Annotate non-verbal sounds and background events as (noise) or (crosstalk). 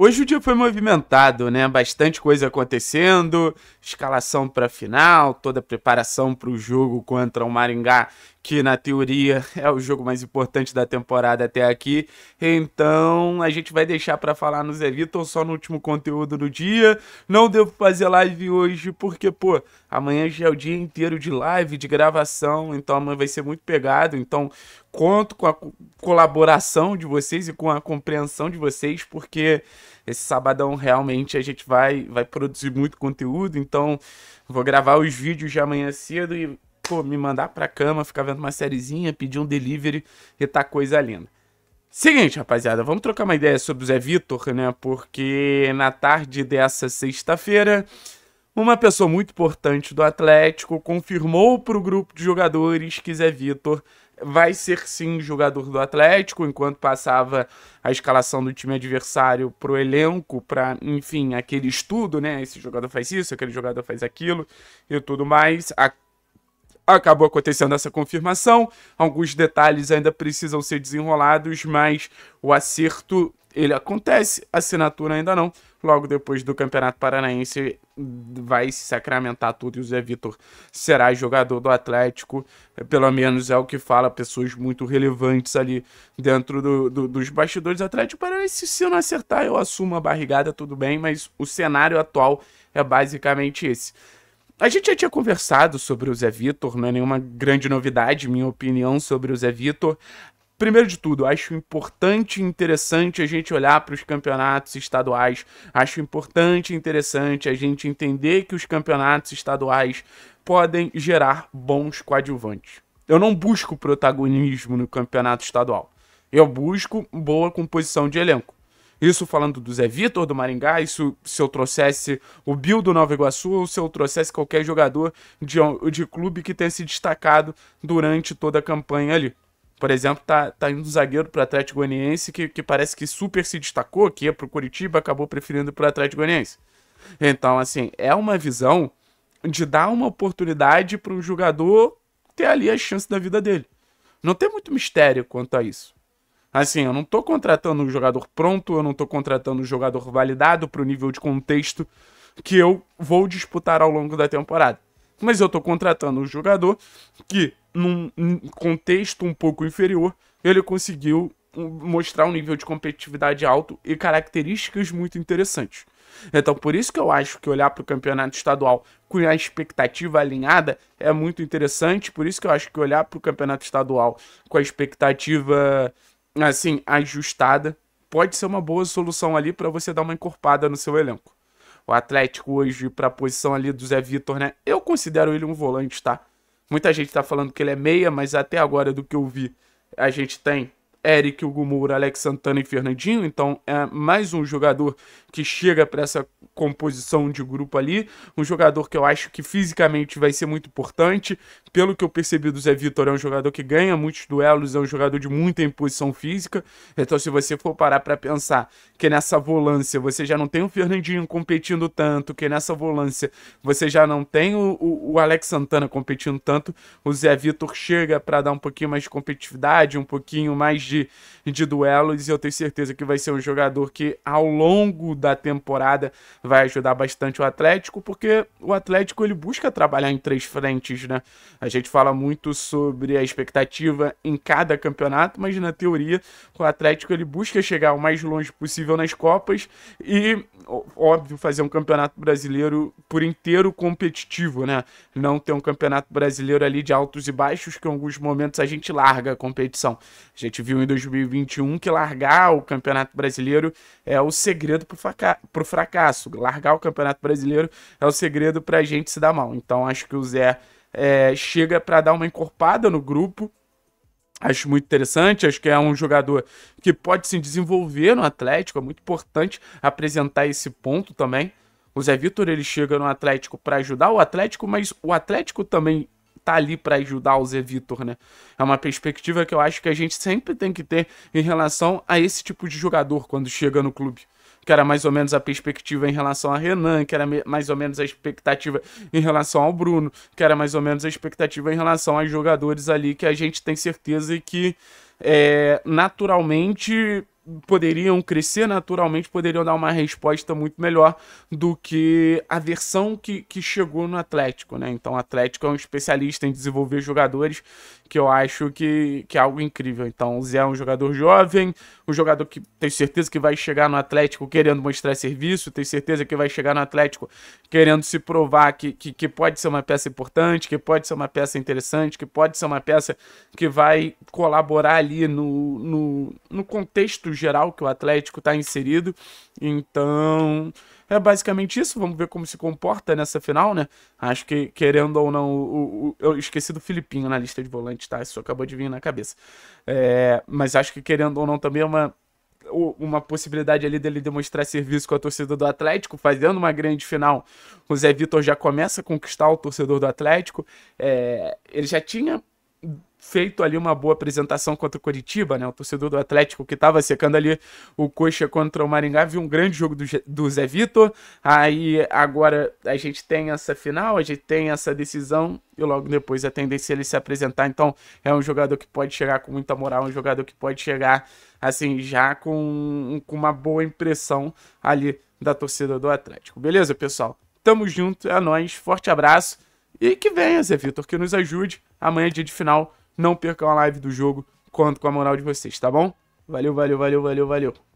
Hoje o dia foi movimentado, né? Bastante coisa acontecendo, escalação para final, toda a preparação para o jogo contra o Maringá que na teoria (laughs) é o jogo mais importante da temporada até aqui. Então a gente vai deixar para falar no Zé Vitor só no último conteúdo do dia. Não devo fazer live hoje porque, pô, amanhã já é o dia inteiro de live, de gravação, então amanhã vai ser muito pegado. Então conto com a colaboração de vocês e com a compreensão de vocês, porque esse sabadão realmente a gente vai, vai produzir muito conteúdo. Então vou gravar os vídeos de amanhã cedo e pô, me mandar pra cama, ficar vendo uma sériezinha, pedir um delivery e tá coisa linda. Seguinte, rapaziada, vamos trocar uma ideia sobre o Zé Vitor, né? Porque na tarde dessa sexta-feira, uma pessoa muito importante do Atlético confirmou para o grupo de jogadores que Zé Vitor vai ser sim jogador do Atlético, enquanto passava a escalação do time adversário pro elenco, para, enfim, aquele estudo, né? Esse jogador faz isso, aquele jogador faz aquilo e tudo mais. A acabou acontecendo essa confirmação. Alguns detalhes ainda precisam ser desenrolados, mas o acerto ele acontece, assinatura ainda não. Logo depois do Campeonato Paranaense vai se sacramentar tudo e o Zé Vitor será jogador do Atlético. É, pelo menos é o que fala pessoas muito relevantes ali dentro do, do, dos bastidores do Atlético Paranaense. Se eu não acertar, eu assumo a barrigada, tudo bem, mas o cenário atual é basicamente esse. A gente já tinha conversado sobre o Zé Vitor, não é nenhuma grande novidade, minha opinião sobre o Zé Vitor. Primeiro de tudo, acho importante e interessante a gente olhar para os campeonatos estaduais. Acho importante e interessante a gente entender que os campeonatos estaduais podem gerar bons coadjuvantes. Eu não busco protagonismo no campeonato estadual. Eu busco boa composição de elenco. Isso falando do Zé Vitor do Maringá, isso se eu trouxesse o Bill do Nova Iguaçu, ou se eu trouxesse qualquer jogador de, de clube que tenha se destacado durante toda a campanha ali. Por exemplo, tá, tá indo um zagueiro para o Atlético Goianiense que, que parece que super se destacou, que ia para o Curitiba, acabou preferindo para o Atlético Goianiense. Então, assim, é uma visão de dar uma oportunidade para um jogador ter ali a chance da vida dele. Não tem muito mistério quanto a isso. Assim, eu não estou contratando um jogador pronto, eu não estou contratando um jogador validado para o nível de contexto que eu vou disputar ao longo da temporada. Mas eu estou contratando um jogador que, num contexto um pouco inferior, ele conseguiu mostrar um nível de competitividade alto e características muito interessantes. Então, por isso que eu acho que olhar para o campeonato estadual com a expectativa alinhada é muito interessante. Por isso que eu acho que olhar para o campeonato estadual com a expectativa assim, ajustada, pode ser uma boa solução ali para você dar uma encorpada no seu elenco. O Atlético hoje, para a posição ali do Zé Vitor, né? Eu considero ele um volante, tá? Muita gente tá falando que ele é meia, mas até agora, do que eu vi, a gente tem Eric Ogumura, Alex Santana e Fernandinho. Então é mais um jogador que chega para essa composição de grupo ali. Um jogador que eu acho que fisicamente vai ser muito importante. Pelo que eu percebi do Zé Vitor, é um jogador que ganha muitos duelos, é um jogador de muita imposição física. Então, se você for parar para pensar que nessa volância você já não tem o Fernandinho competindo tanto, que nessa volância você já não tem o, o, o Alex Santana competindo tanto, o Zé Vitor chega para dar um pouquinho mais de competitividade, um pouquinho mais de de, de duelos e eu tenho certeza que vai ser um jogador que ao longo da temporada vai ajudar bastante o Atlético, porque o Atlético ele busca trabalhar em três frentes, né? A gente fala muito sobre a expectativa em cada campeonato, mas na teoria o Atlético ele busca chegar o mais longe possível nas Copas e, óbvio, fazer um campeonato brasileiro por inteiro competitivo, né? Não ter um campeonato brasileiro ali de altos e baixos que em alguns momentos a gente larga a competição. A gente viu 2021 e 2021 que largar o Campeonato Brasileiro é o segredo para o fracasso. Largar o Campeonato Brasileiro é o segredo para a gente se dar mal. Então acho que o Zé é, chega para dar uma encorpada no grupo. Acho muito interessante, acho que é um jogador que pode se desenvolver no Atlético, é muito importante apresentar esse ponto também. O Zé Vitor ele chega no Atlético para ajudar o Atlético, mas o Atlético também tá ali para ajudar o Zé Vitor, né? É uma perspectiva que eu acho que a gente sempre tem que ter em relação a esse tipo de jogador quando chega no clube que era mais ou menos a perspectiva em relação a Renan, que era mais ou menos a expectativa em relação ao Bruno, que era mais ou menos a expectativa em relação a jogadores ali que a gente tem certeza que é, naturalmente poderiam crescer naturalmente, poderiam dar uma resposta muito melhor do que a versão que, que chegou no Atlético, né? Então, o Atlético é um especialista em desenvolver jogadores, que eu acho que, que é algo incrível. Então, o Zé é um jogador jovem, um jogador que tenho certeza que vai chegar no Atlético querendo mostrar serviço, tenho certeza que vai chegar no Atlético querendo se provar que, que, que pode ser uma peça importante, que pode ser uma peça interessante, que pode ser uma peça que vai colaborar ali no, no, no contexto geral que o Atlético está inserido. Então, é basicamente isso. Vamos ver como se comporta nessa final, né? Acho que, querendo ou não, o, o, eu esqueci do Filipinho na lista de volantes, tá? Isso acabou de vir na cabeça. É, mas acho que, querendo ou não, também é uma uma possibilidade ali dele demonstrar serviço com a torcida do Atlético, fazendo uma grande final. O Zé Vitor já começa a conquistar o torcedor do Atlético. É, ele já tinha feito ali uma boa apresentação contra o Coritiba, né? O torcedor do Atlético que estava secando ali o coxa contra o Maringá viu um grande jogo do, do Zé Vitor. Aí agora a gente tem essa final, a gente tem essa decisão e logo depois a tendência é ele se apresentar. Então é um jogador que pode chegar com muita moral, um jogador que pode chegar assim já com, com uma boa impressão ali da torcida do Atlético. Beleza, pessoal? Tamo junto, é nós, forte abraço. E que venha, Zé Vitor, que nos ajude. Amanhã, é dia de final, não percam a live do jogo. Conto com a moral de vocês, tá bom? Valeu, valeu, valeu, valeu, valeu.